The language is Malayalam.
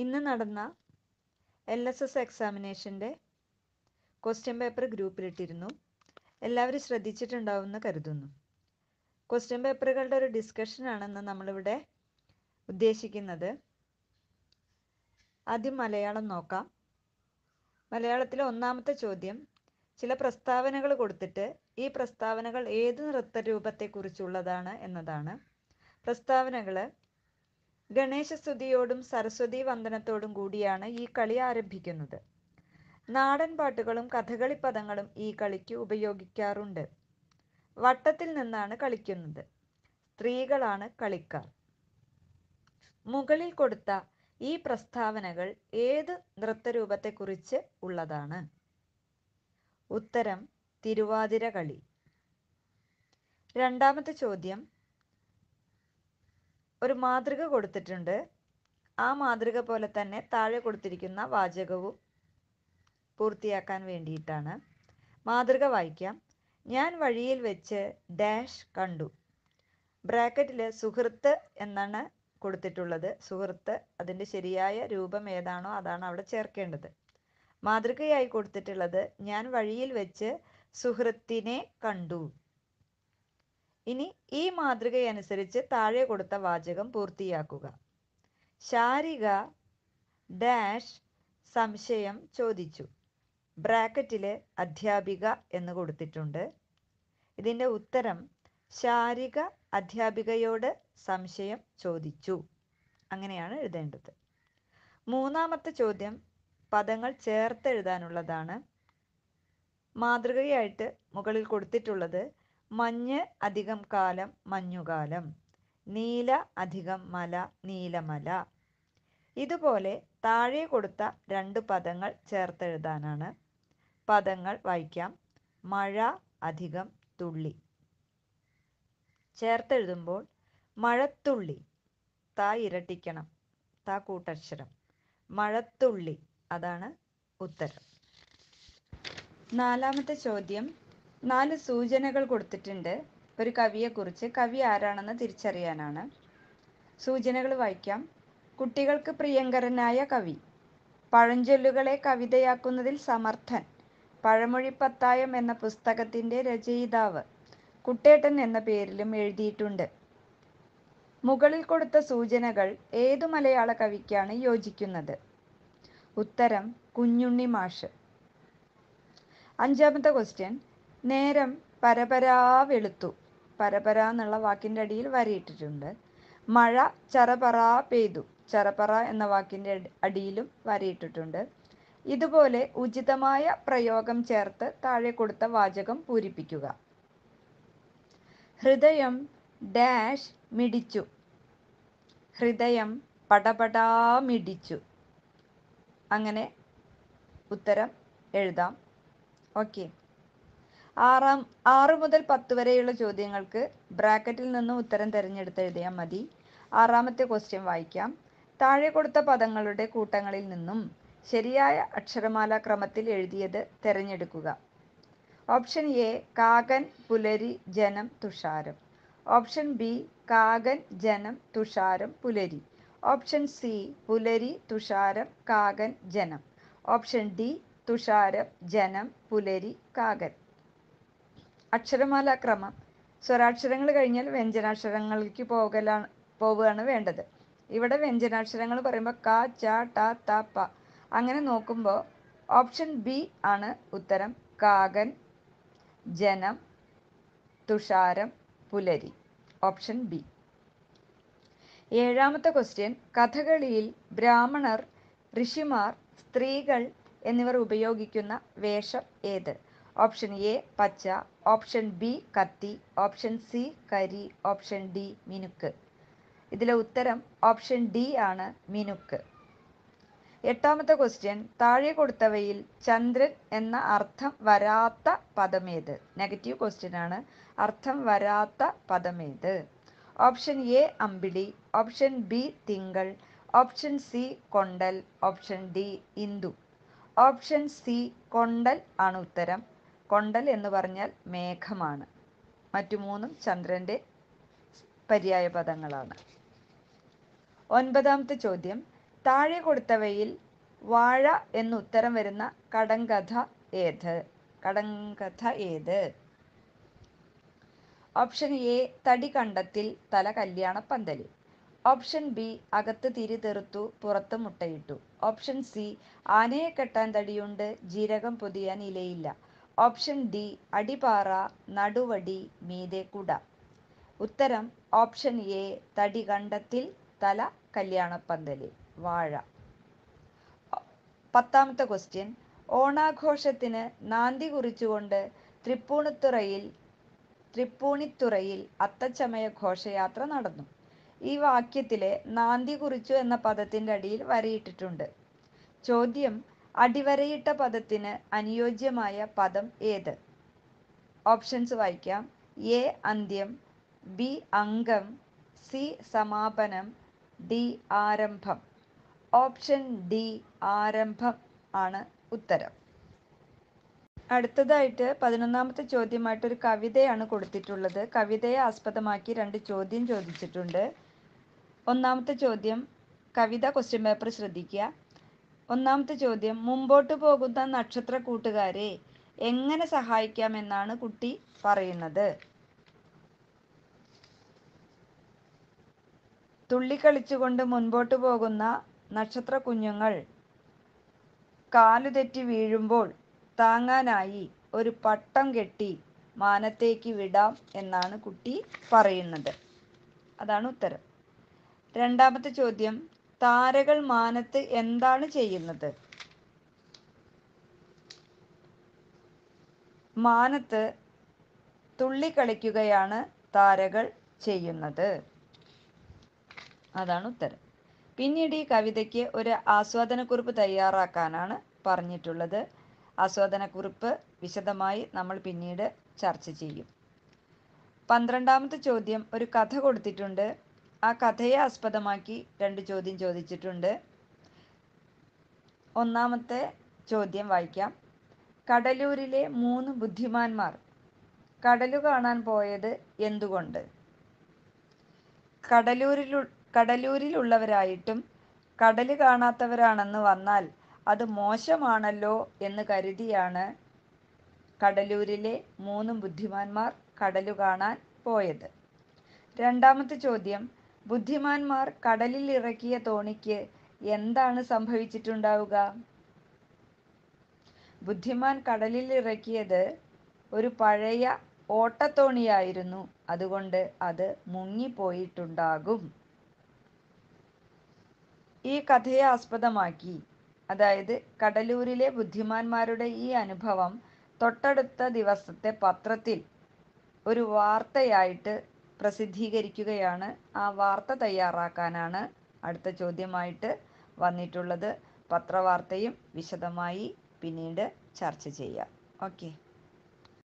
ഇന്ന് നടന്ന എൽ എസ് എസ് എക്സാമിനേഷൻ്റെ ക്വസ്റ്റ്യൻ പേപ്പർ ഗ്രൂപ്പിലിട്ടിരുന്നു എല്ലാവരും ശ്രദ്ധിച്ചിട്ടുണ്ടാവുമെന്ന് കരുതുന്നു ക്വസ്റ്റ്യൻ പേപ്പറുകളുടെ ഒരു ഡിസ്കഷനാണെന്ന് നമ്മളിവിടെ ഉദ്ദേശിക്കുന്നത് ആദ്യം മലയാളം നോക്കാം മലയാളത്തിലെ ഒന്നാമത്തെ ചോദ്യം ചില പ്രസ്താവനകൾ കൊടുത്തിട്ട് ഈ പ്രസ്താവനകൾ ഏത് നൃത്തരൂപത്തെക്കുറിച്ചുള്ളതാണ് എന്നതാണ് പ്രസ്താവനകൾ ഗണേശസ്തുതിയോടും സരസ്വതി വന്ദനത്തോടും കൂടിയാണ് ഈ കളി ആരംഭിക്കുന്നത് നാടൻ പാട്ടുകളും കഥകളി പദങ്ങളും ഈ കളിക്ക് ഉപയോഗിക്കാറുണ്ട് വട്ടത്തിൽ നിന്നാണ് കളിക്കുന്നത് സ്ത്രീകളാണ് കളിക്കാർ മുകളിൽ കൊടുത്ത ഈ പ്രസ്താവനകൾ ഏത് നൃത്തരൂപത്തെക്കുറിച്ച് ഉള്ളതാണ് ഉത്തരം തിരുവാതിര കളി രണ്ടാമത്തെ ചോദ്യം ഒരു മാതൃക കൊടുത്തിട്ടുണ്ട് ആ മാതൃക പോലെ തന്നെ താഴെ കൊടുത്തിരിക്കുന്ന വാചകവും പൂർത്തിയാക്കാൻ വേണ്ടിയിട്ടാണ് മാതൃക വായിക്കാം ഞാൻ വഴിയിൽ വെച്ച് ഡാഷ് കണ്ടു ബ്രാക്കറ്റിൽ സുഹൃത്ത് എന്നാണ് കൊടുത്തിട്ടുള്ളത് സുഹൃത്ത് അതിൻ്റെ ശരിയായ രൂപം ഏതാണോ അതാണ് അവിടെ ചേർക്കേണ്ടത് മാതൃകയായി കൊടുത്തിട്ടുള്ളത് ഞാൻ വഴിയിൽ വെച്ച് സുഹൃത്തിനെ കണ്ടു ഇനി ഈ മാതൃകയനുസരിച്ച് താഴെ കൊടുത്ത വാചകം പൂർത്തിയാക്കുക ശാരിക ഡാഷ് സംശയം ചോദിച്ചു ബ്രാക്കറ്റിലെ അധ്യാപിക എന്ന് കൊടുത്തിട്ടുണ്ട് ഇതിൻ്റെ ഉത്തരം ശാരിക അധ്യാപികയോട് സംശയം ചോദിച്ചു അങ്ങനെയാണ് എഴുതേണ്ടത് മൂന്നാമത്തെ ചോദ്യം പദങ്ങൾ ചേർത്തെഴുതാനുള്ളതാണ് മാതൃകയായിട്ട് മുകളിൽ കൊടുത്തിട്ടുള്ളത് മഞ്ഞ് അധികം കാലം മഞ്ഞുകാലം നീല അധികം മല നീലമല ഇതുപോലെ താഴെ കൊടുത്ത രണ്ട് പദങ്ങൾ ചേർത്തെഴുതാനാണ് പദങ്ങൾ വായിക്കാം മഴ അധികം തുള്ളി ചേർത്തെഴുതുമ്പോൾ മഴത്തുള്ളി ത ഇരട്ടിക്കണം ത കൂട്ടക്ഷരം മഴത്തുള്ളി അതാണ് ഉത്തരം നാലാമത്തെ ചോദ്യം നാല് സൂചനകൾ കൊടുത്തിട്ടുണ്ട് ഒരു കവിയെക്കുറിച്ച് കവി ആരാണെന്ന് തിരിച്ചറിയാനാണ് സൂചനകൾ വായിക്കാം കുട്ടികൾക്ക് പ്രിയങ്കരനായ കവി പഴഞ്ചൊല്ലുകളെ കവിതയാക്കുന്നതിൽ സമർത്ഥൻ പഴമൊഴി പത്തായം എന്ന പുസ്തകത്തിൻ്റെ രചയിതാവ് കുട്ടേട്ടൻ എന്ന പേരിലും എഴുതിയിട്ടുണ്ട് മുകളിൽ കൊടുത്ത സൂചനകൾ ഏതു മലയാള കവിക്കാണ് യോജിക്കുന്നത് ഉത്തരം കുഞ്ഞുണ്ണി മാഷ് അഞ്ചാമത്തെ ക്വസ്റ്റ്യൻ നേരം പരപരാ വെളുത്തു പരപര എന്നുള്ള വാക്കിൻ്റെ അടിയിൽ വരയിട്ടിട്ടുണ്ട് മഴ ചറപറ പെയ്തു ചറപറ എന്ന വാക്കിൻ്റെ അടിയിലും വരയിട്ടിട്ടുണ്ട് ഇതുപോലെ ഉചിതമായ പ്രയോഗം ചേർത്ത് താഴെ കൊടുത്ത വാചകം പൂരിപ്പിക്കുക ഹൃദയം ഡാഷ് മിടിച്ചു ഹൃദയം പടപടാ മിടിച്ചു അങ്ങനെ ഉത്തരം എഴുതാം ഓക്കേ ആറാം ആറ് മുതൽ പത്ത് വരെയുള്ള ചോദ്യങ്ങൾക്ക് ബ്രാക്കറ്റിൽ നിന്നും ഉത്തരം തിരഞ്ഞെടുത്ത് എഴുതിയാൽ മതി ആറാമത്തെ ക്വസ്റ്റ്യൻ വായിക്കാം താഴെ കൊടുത്ത പദങ്ങളുടെ കൂട്ടങ്ങളിൽ നിന്നും ശരിയായ അക്ഷരമാല ക്രമത്തിൽ എഴുതിയത് തിരഞ്ഞെടുക്കുക ഓപ്ഷൻ എ കാകൻ പുലരി ജനം തുഷാരം ഓപ്ഷൻ ബി കാകൻ ജനം തുഷാരം പുലരി ഓപ്ഷൻ സി പുലരി തുഷാരം കാകൻ ജനം ഓപ്ഷൻ ഡി തുഷാരം ജനം പുലരി കാകൻ അക്ഷരമാല ക്രമം സ്വരാക്ഷരങ്ങൾ കഴിഞ്ഞാൽ വ്യഞ്ജനാക്ഷരങ്ങളിലേക്ക് പോകലാണ് പോവുകയാണ് വേണ്ടത് ഇവിടെ വ്യഞ്ജനാക്ഷരങ്ങൾ പറയുമ്പോൾ ക ച ട ത പ അങ്ങനെ നോക്കുമ്പോൾ ഓപ്ഷൻ ബി ആണ് ഉത്തരം കാകൻ ജനം തുഷാരം പുലരി ഓപ്ഷൻ ബി ഏഴാമത്തെ ക്വസ്റ്റ്യൻ കഥകളിയിൽ ബ്രാഹ്മണർ ഋഷിമാർ സ്ത്രീകൾ എന്നിവർ ഉപയോഗിക്കുന്ന വേഷം ഏത് ഓപ്ഷൻ എ പച്ച ഓപ്ഷൻ ബി കത്തി ഓപ്ഷൻ സി കരി ഓപ്ഷൻ ഡി മിനുക്ക് ഇതിലെ ഉത്തരം ഓപ്ഷൻ ഡി ആണ് മിനുക്ക് എട്ടാമത്തെ ക്വസ്റ്റ്യൻ താഴെ കൊടുത്തവയിൽ ചന്ദ്രൻ എന്ന അർത്ഥം വരാത്ത പദമേത് നെഗറ്റീവ് ക്വസ്റ്റ്യൻ ആണ് അർത്ഥം വരാത്ത പദമേത് ഓപ്ഷൻ എ അമ്പിളി ഓപ്ഷൻ ബി തിങ്കൾ ഓപ്ഷൻ സി കൊണ്ടൽ ഓപ്ഷൻ ഡി ഇന്ദു ഓപ്ഷൻ സി കൊണ്ടൽ ആണ് ഉത്തരം കൊണ്ടൽ എന്ന് പറഞ്ഞാൽ മേഘമാണ് മറ്റു മൂന്നും ചന്ദ്രൻ്റെ പര്യായ പദങ്ങളാണ് ഒൻപതാമത്തെ ചോദ്യം താഴെ കൊടുത്തവയിൽ വാഴ എന്ന് ഉത്തരം വരുന്ന കടങ്കഥ ഏത് കടങ്കഥ ഏത് ഓപ്ഷൻ എ തടി കണ്ടത്തിൽ തല കല്യാണ പന്തലി ഓപ്ഷൻ ബി അകത്ത് തിരി തെറുത്തു പുറത്ത് മുട്ടയിട്ടു ഓപ്ഷൻ സി ആനയെ കെട്ടാൻ തടിയുണ്ട് ജീരകം പൊതിയാൻ ഇലയില്ല ഓപ്ഷൻ ഡി അടിപാറ നടുവടി കുട ഉത്തരം ഓപ്ഷൻ എ തടികണ്ടത്തിൽ തല കല്യാണപ്പന്തലിൽ വാഴ പത്താമത്തെ ക്വസ്റ്റ്യൻ ഓണാഘോഷത്തിന് നാന്തി കുറിച്ചുകൊണ്ട് തൃപ്പൂണിത്തുറയിൽ തൃപ്പൂണിത്തുറയിൽ അത്തച്ചമയ ഘോഷയാത്ര നടന്നു ഈ വാക്യത്തിലെ നാന്തി കുറിച്ചു എന്ന പദത്തിൻ്റെ അടിയിൽ വരയിട്ടിട്ടുണ്ട് ചോദ്യം അടിവരയിട്ട പദത്തിന് അനുയോജ്യമായ പദം ഏത് ഓപ്ഷൻസ് വായിക്കാം എ അന്ത്യം ബി അംഗം സി സമാപനം ഡി ആരംഭം ഓപ്ഷൻ ഡി ആരംഭം ആണ് ഉത്തരം അടുത്തതായിട്ട് പതിനൊന്നാമത്തെ ചോദ്യമായിട്ട് ഒരു കവിതയാണ് കൊടുത്തിട്ടുള്ളത് കവിതയെ ആസ്പദമാക്കി രണ്ട് ചോദ്യം ചോദിച്ചിട്ടുണ്ട് ഒന്നാമത്തെ ചോദ്യം കവിത ക്വസ്റ്റ്യൻ പേപ്പർ ശ്രദ്ധിക്കുക ഒന്നാമത്തെ ചോദ്യം മുമ്പോട്ട് പോകുന്ന നക്ഷത്ര കൂട്ടുകാരെ എങ്ങനെ സഹായിക്കാമെന്നാണ് കുട്ടി പറയുന്നത് തുള്ളിക്കളിച്ചുകൊണ്ട് മുൻപോട്ട് പോകുന്ന നക്ഷത്ര കുഞ്ഞുങ്ങൾ കാലുതെറ്റി വീഴുമ്പോൾ താങ്ങാനായി ഒരു പട്ടം കെട്ടി മാനത്തേക്ക് വിടാം എന്നാണ് കുട്ടി പറയുന്നത് അതാണ് ഉത്തരം രണ്ടാമത്തെ ചോദ്യം താരകൾ മാനത്ത് എന്താണ് ചെയ്യുന്നത് മാനത്ത് കളിക്കുകയാണ് താരകൾ ചെയ്യുന്നത് അതാണ് ഉത്തരം പിന്നീട് ഈ കവിതയ്ക്ക് ഒരു ആസ്വാദനക്കുറിപ്പ് തയ്യാറാക്കാനാണ് പറഞ്ഞിട്ടുള്ളത് ആസ്വാദനക്കുറിപ്പ് വിശദമായി നമ്മൾ പിന്നീട് ചർച്ച ചെയ്യും പന്ത്രണ്ടാമത്തെ ചോദ്യം ഒരു കഥ കൊടുത്തിട്ടുണ്ട് ആ കഥയെ ആസ്പദമാക്കി രണ്ട് ചോദ്യം ചോദിച്ചിട്ടുണ്ട് ഒന്നാമത്തെ ചോദ്യം വായിക്കാം കടലൂരിലെ മൂന്ന് ബുദ്ധിമാന്മാർ കടലു കാണാൻ പോയത് എന്തുകൊണ്ട് കടലൂരിൽ കടലൂരിലുള്ളവരായിട്ടും കടല് കാണാത്തവരാണെന്ന് വന്നാൽ അത് മോശമാണല്ലോ എന്ന് കരുതിയാണ് കടലൂരിലെ മൂന്ന് ബുദ്ധിമാന്മാർ കടലു കാണാൻ പോയത് രണ്ടാമത്തെ ചോദ്യം ബുദ്ധിമാന്മാർ കടലിൽ ഇറക്കിയ തോണിക്ക് എന്താണ് സംഭവിച്ചിട്ടുണ്ടാവുക ബുദ്ധിമാൻ കടലിൽ ഇറക്കിയത് ഒരു പഴയ ഓട്ടത്തോണിയായിരുന്നു അതുകൊണ്ട് അത് മുങ്ങിപ്പോയിട്ടുണ്ടാകും ഈ കഥയെ ആസ്പദമാക്കി അതായത് കടലൂരിലെ ബുദ്ധിമാന്മാരുടെ ഈ അനുഭവം തൊട്ടടുത്ത ദിവസത്തെ പത്രത്തിൽ ഒരു വാർത്തയായിട്ട് പ്രസിദ്ധീകരിക്കുകയാണ് ആ വാർത്ത തയ്യാറാക്കാനാണ് അടുത്ത ചോദ്യമായിട്ട് വന്നിട്ടുള്ളത് പത്രവാർത്തയും വിശദമായി പിന്നീട് ചർച്ച ചെയ്യാം ഓക്കെ